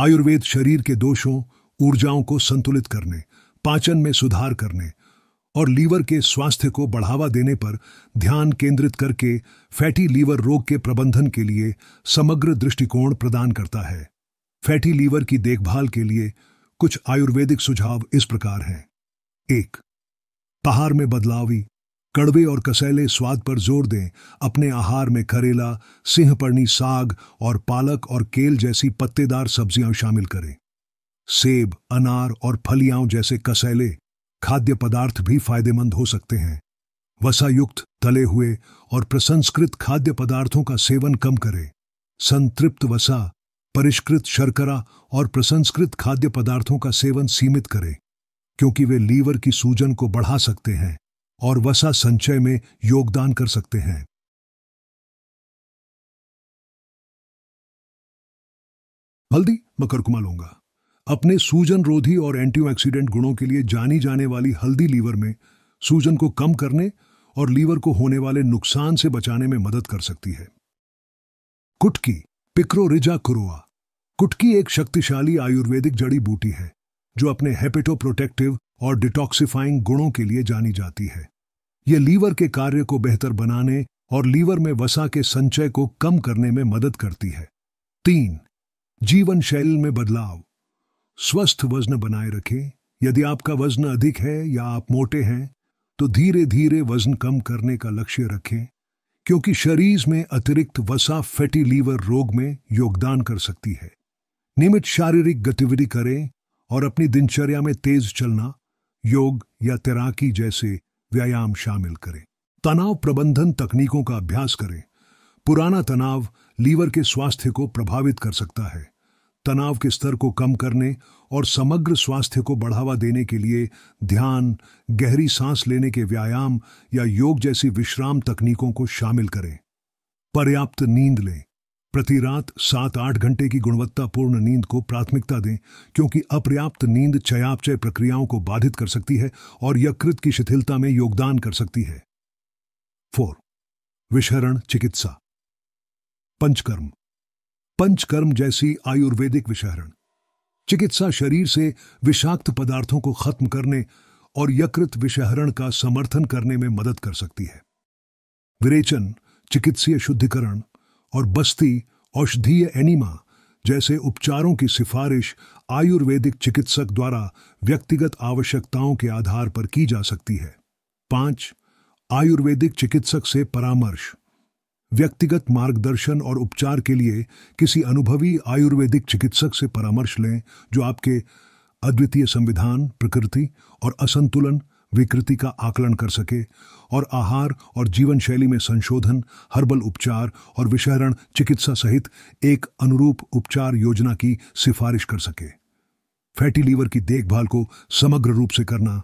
आयुर्वेद शरीर के दोषों ऊर्जाओं को संतुलित करने पाचन में सुधार करने और लीवर के स्वास्थ्य को बढ़ावा देने पर ध्यान केंद्रित करके फैटी लीवर रोग के प्रबंधन के लिए समग्र दृष्टिकोण प्रदान करता है फैटी लीवर की देखभाल के लिए कुछ आयुर्वेदिक सुझाव इस प्रकार हैं एक पहाड़ में बदलावी कड़वे और कसैले स्वाद पर जोर दें अपने आहार में करेला सिंहपर्णी साग और पालक और केल जैसी पत्तेदार सब्जियां शामिल करें सेब अनार और फलियाओं जैसे कसैले खाद्य पदार्थ भी फायदेमंद हो सकते हैं वसायुक्त तले हुए और प्रसंस्कृत खाद्य पदार्थों का सेवन कम करें संतृप्त वसा परिष्कृत शर्करा और प्रसंस्कृत खाद्य पदार्थों का सेवन सीमित करें क्योंकि वे लीवर की सूजन को बढ़ा सकते हैं और वसा संचय में योगदान कर सकते हैं हल्दी मैं करकुमा लूंगा अपने सूजन रोधी और एंटीऑक्सीडेंट गुणों के लिए जानी जाने वाली हल्दी लीवर में सूजन को कम करने और लीवर को होने वाले नुकसान से बचाने में मदद कर सकती है कुटकी पिक्रोरिजा कुरुआ कुटकी एक शक्तिशाली आयुर्वेदिक जड़ी बूटी है जो अपने हेपेटो प्रोटेक्टिव और डिटॉक्सिफाइंग गुणों के लिए जानी जाती है ये लीवर के कार्य को बेहतर बनाने और लीवर में वसा के संचय को कम करने में मदद करती है तीन जीवन शैली में बदलाव स्वस्थ वजन बनाए रखें यदि आपका वजन अधिक है या आप मोटे हैं तो धीरे धीरे वजन कम करने का लक्ष्य रखें क्योंकि शरीर में अतिरिक्त वसा फैटी लीवर रोग में योगदान कर सकती है नियमित शारीरिक गतिविधि करें और अपनी दिनचर्या में तेज चलना योग या तैराकी जैसे व्यायाम शामिल करें तनाव प्रबंधन तकनीकों का अभ्यास करें पुराना तनाव लीवर के स्वास्थ्य को प्रभावित कर सकता है तनाव के स्तर को कम करने और समग्र स्वास्थ्य को बढ़ावा देने के लिए ध्यान गहरी सांस लेने के व्यायाम या योग जैसी विश्राम तकनीकों को शामिल करें पर्याप्त नींद लें प्रति रात सात आठ घंटे की गुणवत्तापूर्ण नींद को प्राथमिकता दें क्योंकि अपर्याप्त नींद चयापचय प्रक्रियाओं को बाधित कर सकती है और यकृत की शिथिलता में योगदान कर सकती है फोर विषहरण चिकित्सा पंचकर्म पंचकर्म जैसी आयुर्वेदिक विषहरण चिकित्सा शरीर से विषाक्त पदार्थों को खत्म करने और यकृत विषहरण का समर्थन करने में मदद कर सकती है विरेचन चिकित्सीय शुद्धिकरण और बस्ती औषधीय एनिमा जैसे उपचारों की सिफारिश आयुर्वेदिक चिकित्सक द्वारा व्यक्तिगत आवश्यकताओं के आधार पर की जा सकती है पांच आयुर्वेदिक चिकित्सक से परामर्श व्यक्तिगत मार्गदर्शन और उपचार के लिए किसी अनुभवी आयुर्वेदिक चिकित्सक से परामर्श लें जो आपके अद्वितीय संविधान प्रकृति और असंतुलन विकृति का आकलन कर सके और आहार और जीवन शैली में संशोधन हर्बल उपचार और विषहरण चिकित्सा सहित एक अनुरूप उपचार योजना की सिफारिश कर सके फैटी लीवर की देखभाल को समग्र रूप से करना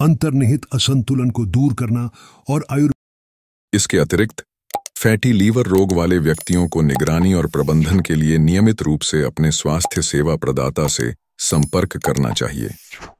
अंतर्निहित असंतुलन को दूर करना और आयुर्वेद इसके अतिरिक्त फैटी लीवर रोग वाले व्यक्तियों को निगरानी और प्रबंधन के लिए नियमित रूप से अपने स्वास्थ्य सेवा प्रदाता से संपर्क करना चाहिए